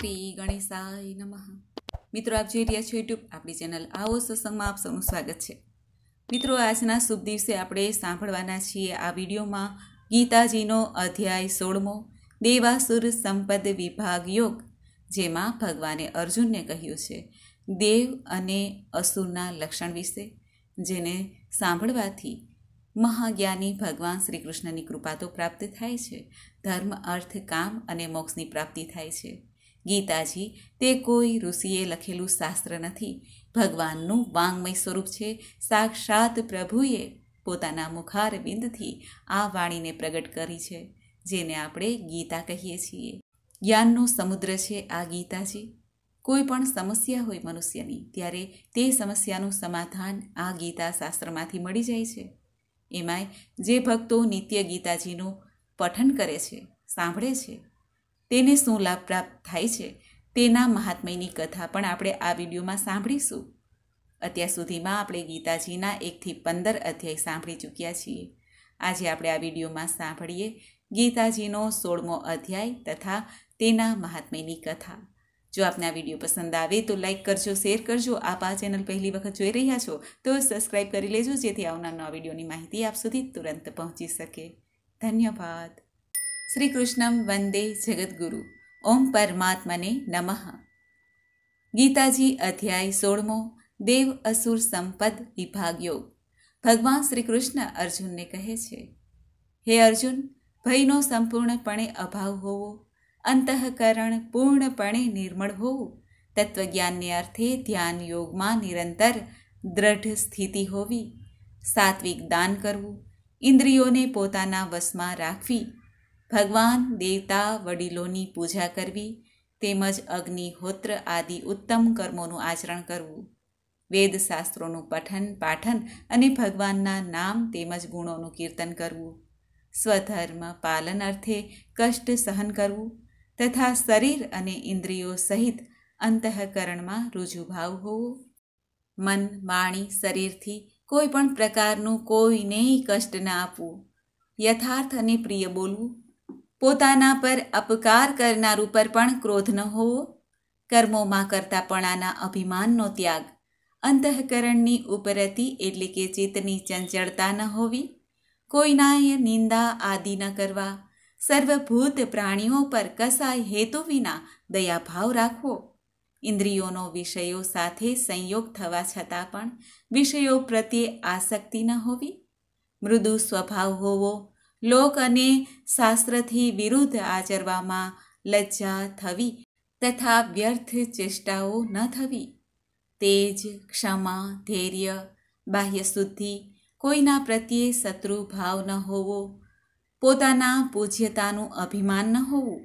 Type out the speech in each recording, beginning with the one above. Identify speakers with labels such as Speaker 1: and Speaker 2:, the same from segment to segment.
Speaker 1: શ્રી ગણેશાય નમઃ મિત્રો આપ જોઈ રહ્યા છો યુટ્યુબ આપણી ચેનલ આવો સત્સંગમાં આપ સૌનું સ્વાગત છે મિત્રો આજના શુભ દિવસે આપણે સાંભળવાના છીએ આ વિડીયોમાં ગીતાજીનો અધ્યાય સોળમો દેવાસુર સંપદ વિભાગ યોગ જેમાં ભગવાને અર્જુનને કહ્યું છે દેવ અને અસુરના લક્ષણ વિશે જેને સાંભળવાથી મહાજ્ઞાની ભગવાન શ્રી કૃષ્ણની કૃપા તો પ્રાપ્ત થાય છે ધર્મ અર્થ કામ અને મોક્ષની પ્રાપ્તિ થાય છે ગીતાજી તે કોઈ ઋષિએ લખેલું શાસ્ત્ર નથી ભગવાનનું વાંગમય સ્વરૂપ છે સાક્ષાત પ્રભુએ પોતાના મુખાર મુખારબિંદથી આ વાણીને પ્રગટ કરી છે જેને આપણે ગીતા કહીએ છીએ જ્ઞાનનો સમુદ્ર છે આ ગીતાજી કોઈ પણ સમસ્યા હોય મનુષ્યની ત્યારે તે સમસ્યાનું સમાધાન આ ગીતા શાસ્ત્રમાંથી મળી જાય છે એમાંય જે ભક્તો નિત્ય ગીતાજીનું પઠન કરે છે સાંભળે છે તેને શું લાભ પ્રાપ્ત થાય છે તેના મહાત્મયની કથા પણ આપણે આ વિડીયોમાં સાંભળીશું અત્યાર સુધીમાં આપણે ગીતાજીના એકથી પંદર અધ્યાય સાંભળી ચૂક્યા છીએ આજે આપણે આ વિડીયોમાં સાંભળીએ ગીતાજીનો સોળમો અધ્યાય તથા તેના મહાત્મયની કથા જો આપને આ વિડીયો પસંદ આવે તો લાઇક કરજો શેર કરજો આપ આ ચેનલ પહેલી વખત જોઈ રહ્યા છો તો સબસ્ક્રાઈબ કરી લેજો જેથી આવનાર નવા વિડીયોની માહિતી આપ સુધી તુરંત પહોંચી શકે ધન્યવાદ શ્રીકૃષ્ણમ વંદે જગદગુરુ ઓમ પરમાત્મને નમઃ ગીતાજી અધ્યાય સોળમો દેવ અસુર સંપદ વિભાગ યોગ ભગવાન શ્રીકૃષ્ણ અર્જુનને કહે છે હે અર્જુન ભયનો સંપૂર્ણપણે અભાવ હોવો અંતઃકરણ પૂર્ણપણે નિર્મળ હોવું તત્વજ્ઞાનને અર્થે ધ્યાન યોગમાં નિરંતર દ્રઢ સ્થિતિ હોવી સાત્વિક દાન કરવું ઇન્દ્રિયોને પોતાના વશમાં રાખવી ભગવાન દેવતા વડીલોની પૂજા કરવી તેમજ અગ્નિહોત્ર આદિ ઉત્તમ કર્મોનું આચરણ કરવું વેદશાસ્ત્રોનું પઠન પાઠન અને ભગવાનના નામ તેમજ ગુણોનું કીર્તન કરવું સ્વધર્મ પાલન અર્થે કષ્ટ સહન કરવું તથા શરીર અને ઇન્દ્રિયો સહિત અંતઃકરણમાં રુજુભાવ હોવો મન વાણી શરીરથી કોઈ પણ પ્રકારનું કોઈને કષ્ટ ન આપવું યથાર્થ અને પ્રિય બોલવું પોતાના પર અપકાર કરનાર ઉપર પણ ક્રોધ ન હોવો કર્મોમાં કરતાપણાના અભિમાનનો ત્યાગ અંતઃકરણની ઉપરતી એટલે કે ચિત્તની ચંચળતા ન હોવી કોઈનાય નિંદા આદિ ન કરવા સર્વભૂત પ્રાણીઓ પર કસાય હેતુ વિના દયાભાવ રાખવો ઇન્દ્રિયોનો વિષયો સાથે સંયોગ થવા છતાં પણ વિષયો પ્રત્યે આસક્તિ ન હોવી મૃદુ સ્વભાવ હોવો લોક અને શાસ્ત્રથી વિરુદ્ધ આચરવામાં લજ્જા થવી તથા વ્યર્થ ચેષ્ટાઓ ન થવી તેજ ક્ષમા ધૈર્ય બાહ્ય શુદ્ધિ કોઈના પ્રત્યે શત્રુ ભાવ ન હોવો પોતાના પૂજ્યતાનું અભિમાન ન હોવું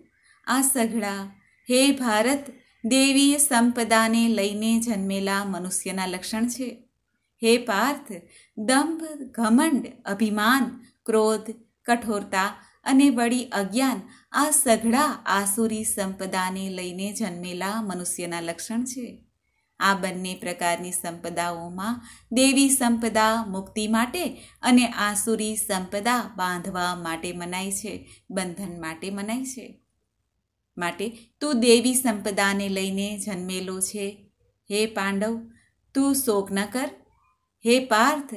Speaker 1: આ સઘળા હે ભારત દેવીય સંપદાને લઈને જન્મેલા મનુષ્યના લક્ષણ છે હે પાર્થ દંભ ઘમંડ અભિમાન ક્રોધ કઠોરતા અને વળી અજ્ઞાન આ સઘળા આસુરી સંપદાને લઈને જન્મેલા મનુષ્યના લક્ષણ છે આ બંને પ્રકારની સંપદાઓમાં દેવી સંપદા મુક્તિ માટે અને આસુરી સંપદા બાંધવા માટે મનાય છે બંધન માટે મનાય છે માટે તું દેવી સંપદાને લઈને જન્મેલો છે હે પાંડવ તું શોક ન કર હે પાર્થ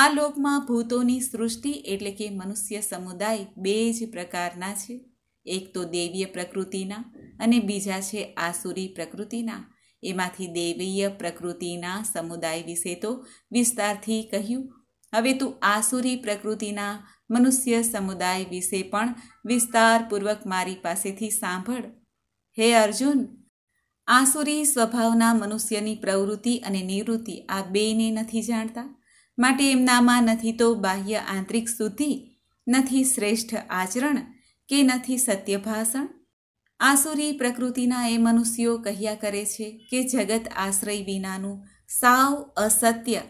Speaker 1: આ લોકમાં ભૂતોની સૃષ્ટિ એટલે કે મનુષ્ય સમુદાય બે જ પ્રકારના છે એક તો દૈવીય પ્રકૃતિના અને બીજા છે આસુરી પ્રકૃતિના એમાંથી દૈવીય પ્રકૃતિના સમુદાય વિશે તો વિસ્તારથી કહ્યું હવે તું આસુરી પ્રકૃતિના મનુષ્ય સમુદાય વિશે પણ વિસ્તારપૂર્વક મારી પાસેથી સાંભળ હે અર્જુન આસુરી સ્વભાવના મનુષ્યની પ્રવૃત્તિ અને નિવૃત્તિ આ બેયને નથી જાણતા માટે એમનામાં નથી તો બાહ્ય આંતરિક શુદ્ધિ નથી શ્રેષ્ઠ આચરણ કે નથી સત્ય ભાષણ આસુરી પ્રકૃતિના એ મનુષ્યો કહ્યા કરે છે કે જગત આશ્રય વિનાનું સાવ અસત્ય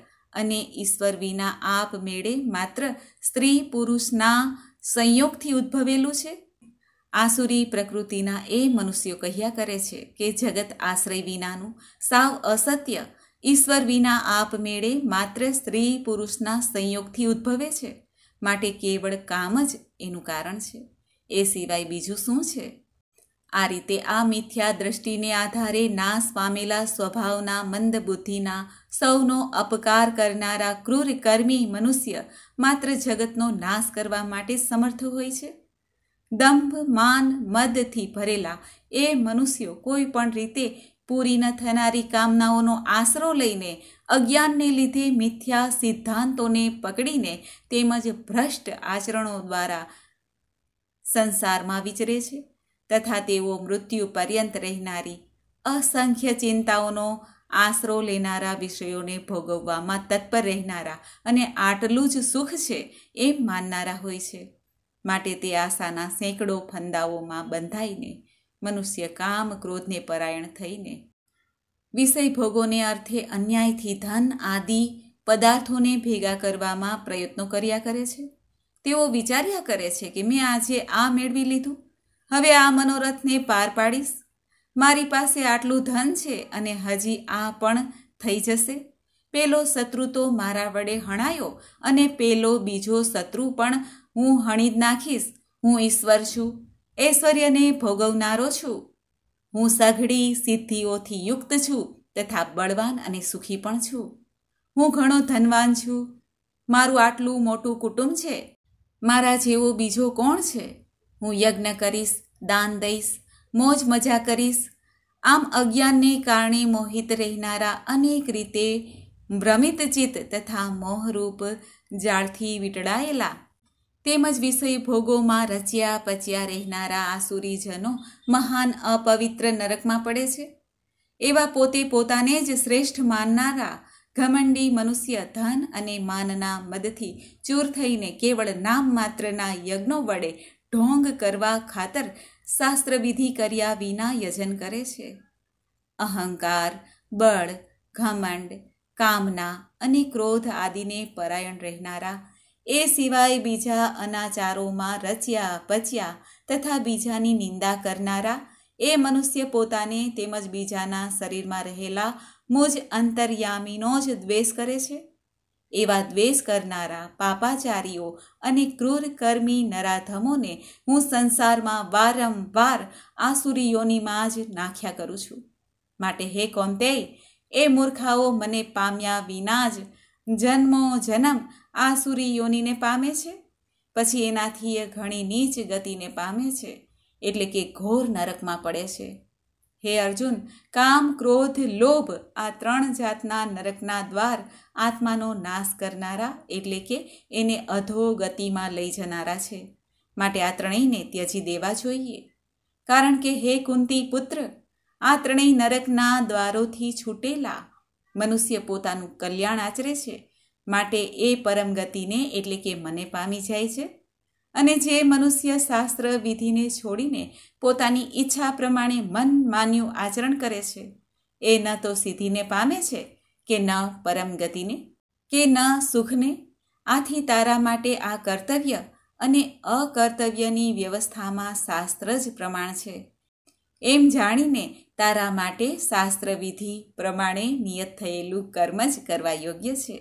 Speaker 1: અને ઈશ્વર વિના આપ મેળે માત્ર સ્ત્રી પુરુષના સંયોગથી ઉદ્ભવેલું છે આસુરી પ્રકૃતિના એ મનુષ્યો કહ્યા કરે છે કે જગત આશ્રય વિનાનું સાવ અસત્ય ઈશ્વર વિના આપમેળે માત્ર સ્ત્રી પુરુષના સંયોગથી ઉદ્ભવે છે માટે કેવળ કામ જ એનું કારણ છે એ સિવાય બીજું શું છે આ રીતે આ મિથ્યા દ્રષ્ટિને આધારે નાશ પામેલા સ્વભાવના મંદ બુદ્ધિના સૌનો અપકાર કરનારા ક્રૂર કર્મી મનુષ્ય માત્ર જગતનો નાશ કરવા માટે સમર્થ હોય છે દંભ માન મદથી ભરેલા એ મનુષ્યો કોઈ પણ રીતે પૂરી ન થનારી કામનાઓનો આશરો લઈને અજ્ઞાનને લીધે મિથ્યા સિદ્ધાંતોને પકડીને તેમજ ભ્રષ્ટ આચરણો દ્વારા સંસારમાં વિચરે છે તથા તેઓ મૃત્યુ પર્યંત રહેનારી અસંખ્ય ચિંતાઓનો આશરો લેનારા વિષયોને ભોગવવામાં તત્પર રહેનારા અને આટલું જ સુખ છે એમ માનનારા હોય છે માટે તે આશાના સેંકડો ફંદાઓમાં બંધાઈને મનુષ્ય કામ ક્રોધને પરાયણ થઈને વિષય ભોગોને અર્થે અન્યાયથી ધન આદિ પદાર્થોને ભેગા કરવામાં પ્રયત્નો કર્યા કરે છે તેઓ વિચાર્યા કરે છે કે મેં આજે આ મેળવી લીધું હવે આ મનોરથને પાર પાડીશ મારી પાસે આટલું ધન છે અને હજી આ પણ થઈ જશે પેલો શત્રુ તો મારા વડે હણાયો અને પેલો બીજો શત્રુ પણ હું હણી જ નાખીશ હું ઈશ્વર છું ઐશ્વર્યને ભોગવનારો છું હું સઘળી સિદ્ધિઓથી યુક્ત છું તથા બળવાન અને સુખી પણ છું હું ઘણો ધનવાન છું મારું આટલું મોટું કુટુંબ છે મારા જેવો બીજો કોણ છે હું યજ્ઞ કરીશ દાન દઈશ મોજ મજા કરીશ આમ અજ્ઞાનને કારણે મોહિત રહેનારા અનેક રીતે ભ્રમિત ચિત્ત તથા મોહરૂપ જાળથી વીંટળાયેલા તેમજ વિષય ભોગોમાં રચ્યા પચ્યા રહેનારા આસુરીજનો મહાન અપવિત્ર નરકમાં પડે છે એવા પોતે પોતાને જ શ્રેષ્ઠ માનનારા ઘમંડી મનુષ્ય ધન અને માનના મદથી ચૂર થઈને કેવળ નામ માત્રના યજ્ઞો વડે ઢોંગ કરવા ખાતર શાસ્ત્રવિધિ કર્યા વિના યજન કરે છે અહંકાર બળ ઘમંડ કામના અને ક્રોધ આદિને પરાયણ રહેનારા એ સિવાય બીજા અનાચારોમાં રચ્યા પચ્યા તથા બીજાની નિંદા કરનારા એ મનુષ્ય પોતાને તેમજ બીજાના શરીરમાં રહેલા મુજ અંતર્યામીનો જ દ્વેષ કરે છે એવા દ્વેષ કરનારા પાપાચારીઓ અને ક્રૂર કર્મી નરાધમોને હું સંસારમાં વારંવાર આસુરીઓનીમાં જ નાખ્યા કરું છું માટે હે કોંતે એ મૂર્ખાઓ મને પામ્યા વિના જ જન્મો જન્મ આસુરી યોનિને પામે છે પછી એનાથી એ ઘણી નીચ ગતિને પામે છે એટલે કે ઘોર નરકમાં પડે છે હે અર્જુન કામ ક્રોધ લોભ આ ત્રણ જાતના નરકના દ્વાર આત્માનો નાશ કરનારા એટલે કે એને અધો ગતિમાં લઈ જનારા છે માટે આ ત્રણેયને ત્યજી દેવા જોઈએ કારણ કે હે કુંતી પુત્ર આ ત્રણેય નરકના દ્વારોથી છૂટેલા મનુષ્ય પોતાનું કલ્યાણ આચરે છે માટે એ પરમ ગતિને એટલે કે મને પામી જાય છે અને જે મનુષ્ય શાસ્ત્ર વિધિને છોડીને પોતાની ઈચ્છા પ્રમાણે મન માન્યું આચરણ કરે છે એ ન તો સિદ્ધિને પામે છે કે ન પરમ ગતિને કે ન સુખને આથી તારા માટે આ કર્તવ્ય અને અકર્તવ્યની વ્યવસ્થામાં શાસ્ત્ર જ પ્રમાણ છે એમ જાણીને તારા માટે શાસ્ત્રવિધિ પ્રમાણે નિયત થયેલું કર્મ જ કરવા યોગ્ય છે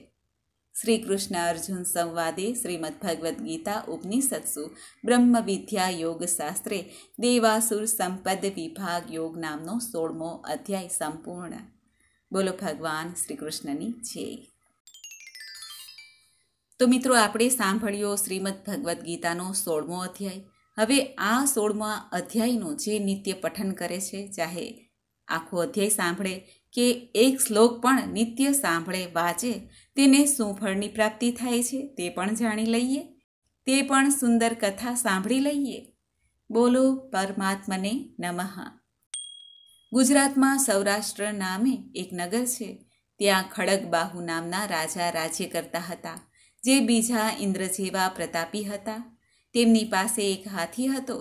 Speaker 1: શ્રી કૃષ્ણ અર્જુન સંવાદે શ્રીમદ ભગવદ્ ગીતા ઉપનિષત્સુ બ્રહ્મ વિદ્યા યોગ શાસ્ત્રે દેવાસુર સંપદ વિભાગ યોગ નામનો સોળમો અધ્યાય સંપૂર્ણ બોલો ભગવાન શ્રી કૃષ્ણની જય તો મિત્રો આપણે સાંભળ્યો શ્રીમદ ભગવદ્ ગીતાનો સોળમો અધ્યાય હવે આ સોળમા અધ્યાયનું જે નિત્ય પઠન કરે છે ચાહે આખો અધ્યાય સાંભળે કે એક શ્લોક પણ નિત્ય સાંભળે વાંચે તેને શું ફળની પ્રાપ્તિ થાય છે તે પણ જાણી લઈએ તે પણ સુંદર કથા સાંભળી લઈએ બોલો પરમાત્મને નમઃ ગુજરાતમાં સૌરાષ્ટ્ર નામે એક નગર છે ત્યાં ખડગબાહુ નામના રાજા રાજ્ય કરતા હતા જે બીજા ઇન્દ્ર જેવા પ્રતાપી હતા તેમની પાસે એક હાથી હતો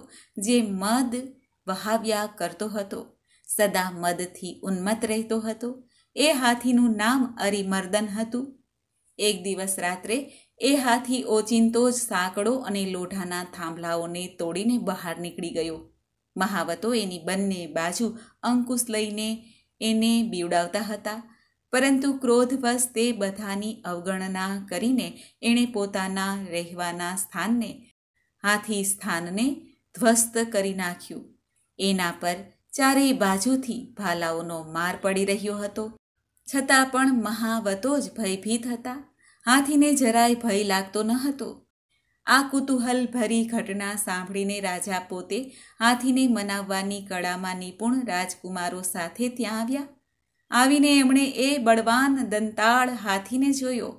Speaker 1: જે મદ વહાવ્યા કરતો હતો સદા મદથી ઉન્મત્ત રહેતો હતો એ હાથીનું નામ અરિમર્દન હતું એક દિવસ રાત્રે એ હાથી ઓચિંતો જ સાંકડો અને લોઢાના થાંભલાઓને તોડીને બહાર નીકળી ગયો મહાવતો એની બંને બાજુ અંકુશ લઈને એને બીવડાવતા હતા પરંતુ ક્રોધવશ તે બધાની અવગણના કરીને એણે પોતાના રહેવાના સ્થાનને હાથી સ્થાનને ધ્વસ્ત કરી નાખ્યું એના પર ચારેય બાજુથી ભાલાઓનો માર પડી રહ્યો હતો છતાં પણ મહાવતો જ ભયભીત હતા હાથીને જરાય ભય લાગતો ન હતો આ કુતૂહલ ભરી ઘટના સાંભળીને રાજા પોતે હાથીને મનાવવાની કળામાં નિપુણ રાજકુમારો સાથે ત્યાં આવ્યા આવીને એમણે એ બળવાન દંતાળ હાથીને જોયો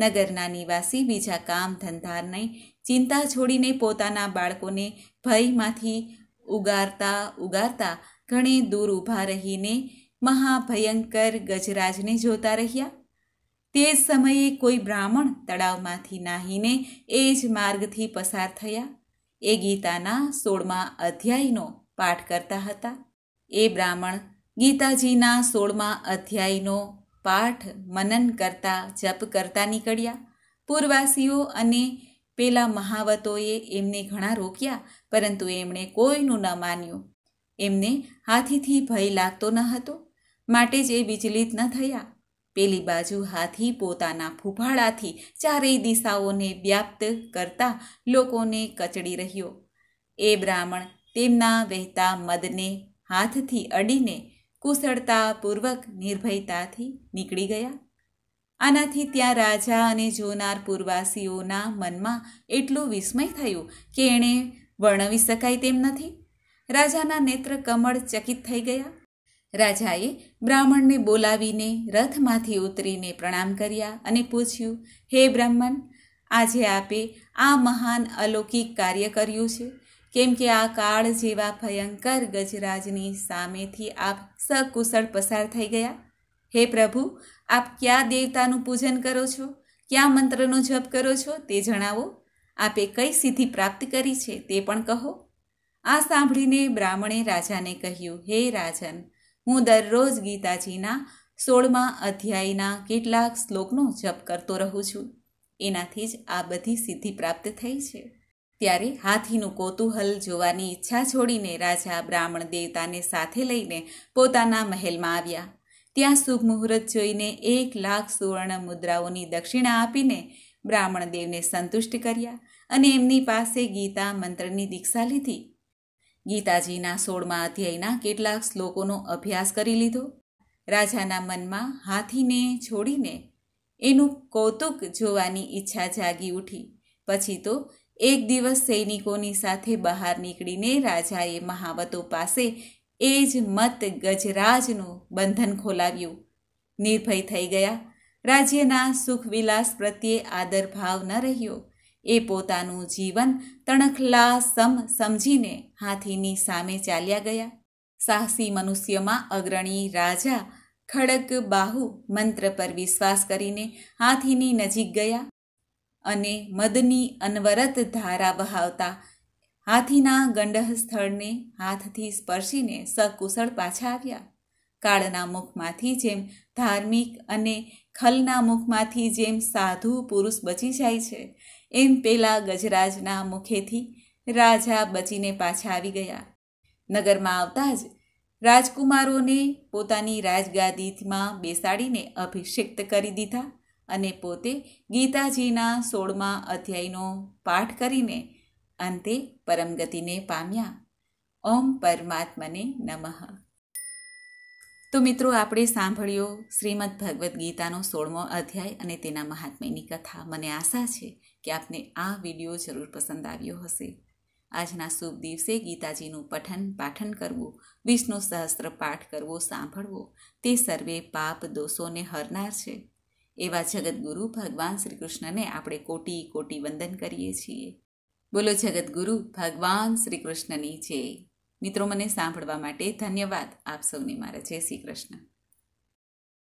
Speaker 1: નગરના નિવાસી બીજા કામ ધંધાને ચિંતા છોડીને પોતાના બાળકોને ભયમાંથી ઉગારતા ઉગારતા ઘણે દૂર ઊભા રહીને મહાભયંકર ગજરાજને જોતા રહ્યા તે જ સમયે કોઈ બ્રાહ્મણ તળાવમાંથી નાહીને એ જ માર્ગથી પસાર થયા એ ગીતાના સોળમા અધ્યાયનો પાઠ કરતા હતા એ બ્રાહ્મણ ગીતાજીના સોળમા અધ્યાયનો પાઠ મનન કરતા જપ કરતા નીકળ્યા પૂર્વાસીઓ અને પેલા મહાવતોએ એમને ઘણા રોક્યા પરંતુ એમણે કોઈનું ન માન્યું એમને હાથીથી ભય લાગતો ન હતો માટે જ એ વિચલિત ન થયા પેલી બાજુ હાથી પોતાના ફૂફાળાથી ચારેય દિશાઓને વ્યાપ્ત કરતા લોકોને કચડી રહ્યો એ બ્રાહ્મણ તેમના વહેતા મદને હાથથી અડીને કુશળતાપૂર્વક નિર્ભયતાથી નીકળી ગયા આનાથી ત્યાં રાજા અને જોનાર પૂર્વાસીઓના મનમાં એટલો વિસ્મય થયો કે એણે વર્ણવી શકાય તેમ નથી રાજાના નેત્ર કમળ ચકિત થઈ ગયા રાજાએ બ્રાહ્મણને બોલાવીને રથમાંથી ઉતરીને પ્રણામ કર્યા અને પૂછ્યું હે બ્રાહ્મણ આજે આપે આ મહાન અલૌકિક કાર્ય કર્યું છે કેમ કે આ કાળ જેવા ભયંકર ગજરાજની સામેથી આપ સકુશળ પસાર થઈ ગયા હે પ્રભુ આપ કયા દેવતાનું પૂજન કરો છો કયા મંત્રનો જપ કરો છો તે જણાવો આપે કઈ સિદ્ધિ પ્રાપ્ત કરી છે તે પણ કહો આ સાંભળીને બ્રાહ્મણે રાજાને કહ્યું હે રાજન હું દરરોજ ગીતાજીના સોળમા અધ્યાયના કેટલાક શ્લોકનો જપ કરતો રહું છું એનાથી જ આ બધી સિદ્ધિ પ્રાપ્ત થઈ છે ત્યારે હાથીનું કોતૂહલ જોવાની ઈચ્છા છોડીને રાજા બ્રાહ્મણ દેવતાને સાથે લઈને પોતાના મહેલમાં આવ્યા ત્યાં શુભ મુહૂર્ત જોઈને એક લાખ સુવર્ણ મુદ્રાઓની દક્ષિણા આપીને બ્રાહ્મણ દેવને સંતુષ્ટ કર્યા અને એમની પાસે ગીતા મંત્રની દીક્ષા લીધી ગીતાજીના સોળમા અધ્યાયના કેટલાક શ્લોકોનો અભ્યાસ કરી લીધો રાજાના મનમાં હાથીને છોડીને એનું કૌતુક જોવાની ઈચ્છા જાગી ઉઠી પછી તો એક દિવસ સૈનિકોની સાથે બહાર નીકળીને રાજાએ મહાવતો પાસે એ જ મત ગજરાજનું બંધન ખોલાવ્યું નિર્ભય થઈ ગયા રાજ્યના સુખવિલાસ પ્રત્યે આદર ભાવ ન રહ્યો એ પોતાનું જીવન તણખલા સમ સમજીને હાથીની સામે ચાલ્યા ગયા સાહસી મનુષ્યમાં અગ્રણી રાજા ખડક બાહુ મંત્ર પર વિશ્વાસ કરીને હાથીની નજીક ગયા અને મદની અનવરત ધારા વહાવતા હાથીના ગંડહ સ્થળને હાથથી સ્પર્શીને સકુશળ પાછા આવ્યા કાળના મુખમાંથી જેમ ધાર્મિક અને ખલના મુખમાંથી જેમ સાધુ પુરુષ બચી જાય છે એમ પેલા ગજરાજના મુખેથી રાજા બચીને પાછા આવી ગયા નગરમાં આવતા જ રાજકુમારોને પોતાની રાજગાદીમાં બેસાડીને અભિષિક્ત કરી દીધા અને પોતે ગીતાજીના સોળમા અધ્યાયનો પાઠ કરીને અંતે પરમગતિને પામ્યા ઓમ પરમાત્મને નમઃ તો મિત્રો આપણે સાંભળ્યો શ્રીમદ ભગવદ્ ગીતાનો સોળમો અધ્યાય અને તેના મહાત્મ્યની કથા મને આશા છે કે આપને આ વિડીયો જરૂર પસંદ આવ્યો હશે આજના શુભ દિવસે ગીતાજીનું પઠન પાઠન કરવું વિષ્ણુ સહસ્ત્ર પાઠ કરવો સાંભળવો તે સર્વે પાપ દોષોને હરનાર છે એવા જગદગુરુ ભગવાન શ્રી કૃષ્ણને આપણે કોટી કોટી વંદન કરીએ છીએ બોલો જગત ગુરુ ભગવાન શ્રી કૃષ્ણની જય મિત્રો મને સાંભળવા માટે ધન્યવાદ આપ સૌની મારા જય શ્રી કૃષ્ણ